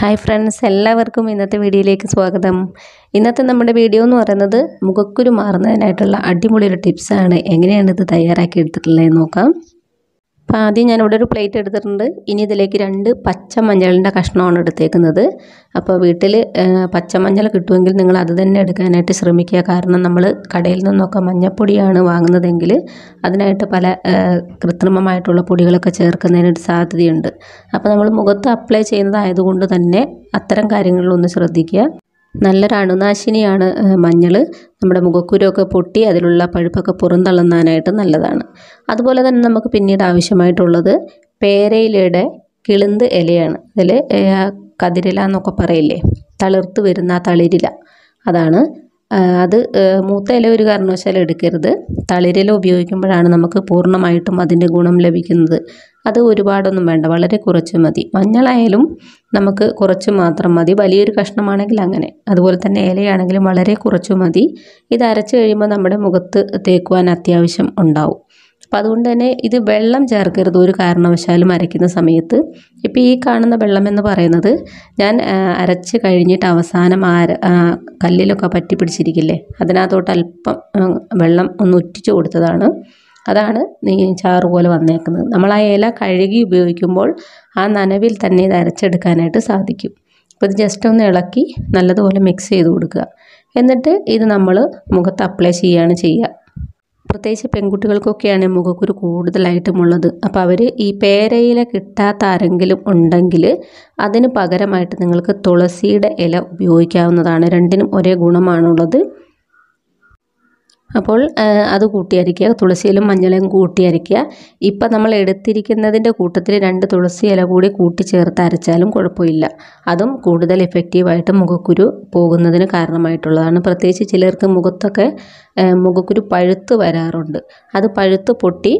hi friends എല്ലാവർക്കും ഇന്നത്തെ വീഡിയോയിലേക്ക് സ്വാഗതം ഇന്നത്തെ നമ്മുടെ വീഡിയോ എന്ന് പറയുന്നത് മുഖക്കുരു മാറുന്നതിനായിട്ടുള്ള അടിപൊളി ടിപ്സാണ് എങ്ങനെയാണ് ഇത് തയ്യാറാക്കി എടുത്തിട്ടുള്ളതെന്ന് നോക്കാം അപ്പോൾ ആദ്യം ഞാൻ ഇവിടെ ഒരു പ്ലേറ്റ് എടുത്തിട്ടുണ്ട് ഇനി ഇതിലേക്ക് രണ്ട് പച്ചമഞ്ഞളിൻ്റെ കഷ്ണമാണ് എടുത്തേക്കുന്നത് അപ്പോൾ വീട്ടിൽ പച്ചമഞ്ഞൾ കിട്ടുമെങ്കിൽ നിങ്ങൾ അത് തന്നെ എടുക്കാനായിട്ട് ശ്രമിക്കുക കാരണം നമ്മൾ കടയിൽ നിന്നൊക്കെ മഞ്ഞപ്പൊടിയാണ് വാങ്ങുന്നതെങ്കിൽ അതിനായിട്ട് പല കൃത്രിമമായിട്ടുള്ള പൊടികളൊക്കെ ചേർക്കുന്നതിനൊരു സാധ്യതയുണ്ട് അപ്പോൾ നമ്മൾ മുഖത്ത് അപ്ലൈ ചെയ്യുന്നതായതുകൊണ്ട് തന്നെ അത്തരം കാര്യങ്ങളിലൊന്ന് ശ്രദ്ധിക്കുക നല്ലൊരു അണുനാശിനിയാണ് മഞ്ഞൾ നമ്മുടെ മുഖക്കുരൊക്കെ പൊട്ടി അതിലുള്ള പഴുപ്പൊക്കെ പുറന്തള്ളുന്നതിനായിട്ട് നല്ലതാണ് അതുപോലെ തന്നെ നമുക്ക് പിന്നീട് ആവശ്യമായിട്ടുള്ളത് പേരയിലയുടെ കിളിന്ത് ഇലയാണ് അതിൽ കതിരില എന്നൊക്കെ പറയില്ലേ തളിർത്ത് വരുന്ന തളിരില അതാണ് അത് മൂത്ത ഇല ഒരു കാരണവശാലും എടുക്കരുത് തളിരില ഉപയോഗിക്കുമ്പോഴാണ് നമുക്ക് പൂർണ്ണമായിട്ടും അതിൻ്റെ ഗുണം ലഭിക്കുന്നത് അത് ഒരുപാടൊന്നും വേണ്ട വളരെ കുറച്ച് മതി മഞ്ഞളായാലും നമുക്ക് കുറച്ച് മാത്രം മതി വലിയൊരു കഷ്ണമാണെങ്കിൽ അങ്ങനെ അതുപോലെ തന്നെ ഇലയാണെങ്കിലും വളരെ കുറച്ച് മതി ഇത് അരച്ച് കഴിയുമ്പോൾ നമ്മുടെ മുഖത്ത് തേക്കുവാൻ അത്യാവശ്യം ഉണ്ടാവും അപ്പം അതുകൊണ്ട് തന്നെ ഇത് വെള്ളം ചേർക്കരുത് ഒരു കാരണവശാലും അരയ്ക്കുന്ന സമയത്ത് ഇപ്പോൾ ഈ കാണുന്ന വെള്ളം എന്ന് പറയുന്നത് ഞാൻ അരച്ച് കഴിഞ്ഞിട്ട് അവസാനം ആ കല്ലിലൊക്കെ പറ്റി പിടിച്ചിരിക്കില്ലേ അതിനകത്തോട്ട് അല്പം വെള്ളം ഒന്ന് ഉറ്റിച്ച് കൊടുത്തതാണ് അതാണ് നീ ചാറ് പോലെ വന്നേക്കുന്നത് നമ്മൾ ആ ഇല കഴുകി ഉപയോഗിക്കുമ്പോൾ ആ നനവിൽ തന്നെ ഇത് അരച്ചെടുക്കാനായിട്ട് സാധിക്കും അപ്പോൾ ഇത് ജസ്റ്റ് ഒന്ന് ഇളക്കി നല്ലതുപോലെ മിക്സ് ചെയ്ത് കൊടുക്കുക എന്നിട്ട് ഇത് നമ്മൾ മുഖത്ത് അപ്ലൈ ചെയ്യുകയാണ് ചെയ്യുക പ്രത്യേകിച്ച് പെൺകുട്ടികൾക്കൊക്കെയാണ് മുഖക്കുരു കൂടുതലായിട്ടുമുള്ളത് അപ്പോൾ അവർ ഈ പേരയില കിട്ടാത്ത ആരെങ്കിലും ഉണ്ടെങ്കിൽ അതിന് പകരമായിട്ട് നിങ്ങൾക്ക് തുളസിയുടെ ഇല ഉപയോഗിക്കാവുന്നതാണ് രണ്ടിനും ഒരേ ഗുണമാണുള്ളത് അപ്പോൾ അത് കൂട്ടി അരയ്ക്കുക തുളസിയിലും മഞ്ഞളും കൂട്ടി അരയ്ക്കുക ഇപ്പം നമ്മൾ എടുത്തിരിക്കുന്നതിൻ്റെ കൂട്ടത്തിൽ രണ്ട് തുളസി ഇല കൂടി കൂട്ടി ചേർത്ത് അരച്ചാലും കുഴപ്പമില്ല അതും കൂടുതൽ എഫക്റ്റീവായിട്ട് മുഖക്കുരു പോകുന്നതിന് കാരണമായിട്ടുള്ളതാണ് പ്രത്യേകിച്ച് ചിലർക്ക് മുഖത്തൊക്കെ മുഖക്കുരു പഴുത്ത് വരാറുണ്ട് അത് പഴുത്ത് പൊട്ടി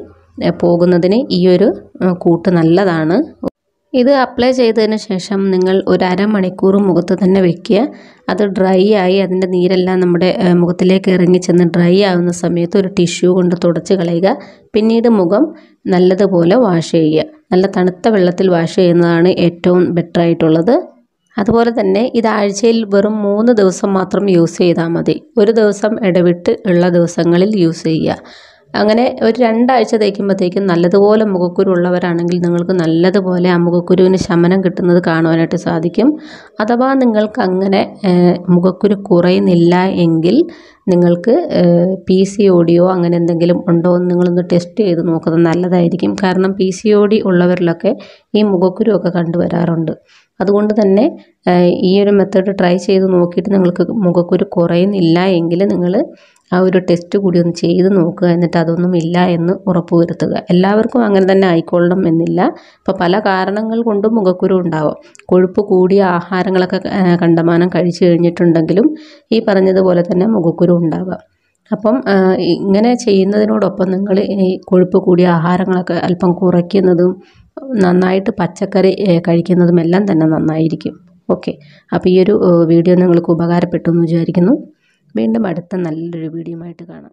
പോകുന്നതിന് ഈ ഒരു കൂട്ട് നല്ലതാണ് ഇത് അപ്ലൈ ചെയ്തതിന് ശേഷം നിങ്ങൾ ഒരു അരമണിക്കൂർ മുഖത്ത് തന്നെ വെക്കുക അത് ഡ്രൈ ആയി അതിൻ്റെ നീരെല്ലാം നമ്മുടെ മുഖത്തിലേക്ക് ഇറങ്ങി ചെന്ന് ഡ്രൈ ആവുന്ന സമയത്ത് ഒരു ടിഷ്യൂ കൊണ്ട് തുടച്ച് കളയുക പിന്നീട് മുഖം നല്ലതുപോലെ വാഷ് ചെയ്യുക നല്ല തണുത്ത വെള്ളത്തിൽ വാഷ് ചെയ്യുന്നതാണ് ഏറ്റവും ബെറ്റർ ആയിട്ടുള്ളത് അതുപോലെ തന്നെ ഇത് ആഴ്ചയിൽ വെറും മൂന്ന് ദിവസം മാത്രം യൂസ് ചെയ്താൽ മതി ഒരു ദിവസം ഇടവിട്ട് ഉള്ള ദിവസങ്ങളിൽ യൂസ് ചെയ്യുക അങ്ങനെ ഒരു രണ്ടാഴ്ച തേക്കുമ്പോഴത്തേക്കും നല്ലതുപോലെ മുഖക്കുരു ഉള്ളവരാണെങ്കിൽ നിങ്ങൾക്ക് നല്ലതുപോലെ ആ മുഖക്കുരുവിന് ശമനം കിട്ടുന്നത് കാണുവാനായിട്ട് സാധിക്കും അഥവാ നിങ്ങൾക്ക് അങ്ങനെ മുഖക്കുരു കുറയുന്നില്ല എങ്കിൽ നിങ്ങൾക്ക് പി സി ഒടിയോ അങ്ങനെ എന്തെങ്കിലും ഉണ്ടോ എന്ന് നിങ്ങളൊന്ന് ടെസ്റ്റ് ചെയ്ത് നോക്കുന്നത് നല്ലതായിരിക്കും കാരണം പി സി ഒ ഡി ഉള്ളവരിലൊക്കെ ഈ മുഖക്കുരുവൊക്കെ കണ്ടുവരാറുണ്ട് അതുകൊണ്ട് തന്നെ ഈ ഒരു മെത്തേഡ് ട്രൈ ചെയ്ത് നോക്കിയിട്ട് നിങ്ങൾക്ക് മുഖക്കുരു കുറയുന്നില്ല എങ്കിൽ നിങ്ങൾ ആ ഒരു ടെസ്റ്റ് കൂടി ഒന്ന് ചെയ്ത് നോക്കുക എന്നിട്ട് അതൊന്നും ഇല്ല എന്ന് ഉറപ്പുവരുത്തുക എല്ലാവർക്കും അങ്ങനെ തന്നെ ആയിക്കൊള്ളണം എന്നില്ല ഇപ്പോൾ പല കാരണങ്ങൾ കൊണ്ടും മുഖക്കുരു ഉണ്ടാവാം കൊഴുപ്പ് കൂടിയ ആഹാരങ്ങളൊക്കെ കണ്ടമാനം കഴിച്ചു കഴിഞ്ഞിട്ടുണ്ടെങ്കിലും ഈ പറഞ്ഞതുപോലെ തന്നെ മുഖക്കുരു ഉണ്ടാവാം അപ്പം ഇങ്ങനെ ചെയ്യുന്നതിനോടൊപ്പം നിങ്ങൾ ഈ കൊഴുപ്പ് കൂടിയ ആഹാരങ്ങളൊക്കെ അല്പം കുറയ്ക്കുന്നതും നന്നായിട്ട് പച്ചക്കറി കഴിക്കുന്നതും എല്ലാം തന്നെ നന്നായിരിക്കും ഓക്കെ അപ്പോൾ ഈ ഒരു വീഡിയോ നിങ്ങൾക്ക് ഉപകാരപ്പെട്ടു എന്ന് വിചാരിക്കുന്നു വീണ്ടും അടുത്ത നല്ലൊരു വീഡിയോ ആയിട്ട് കാണാം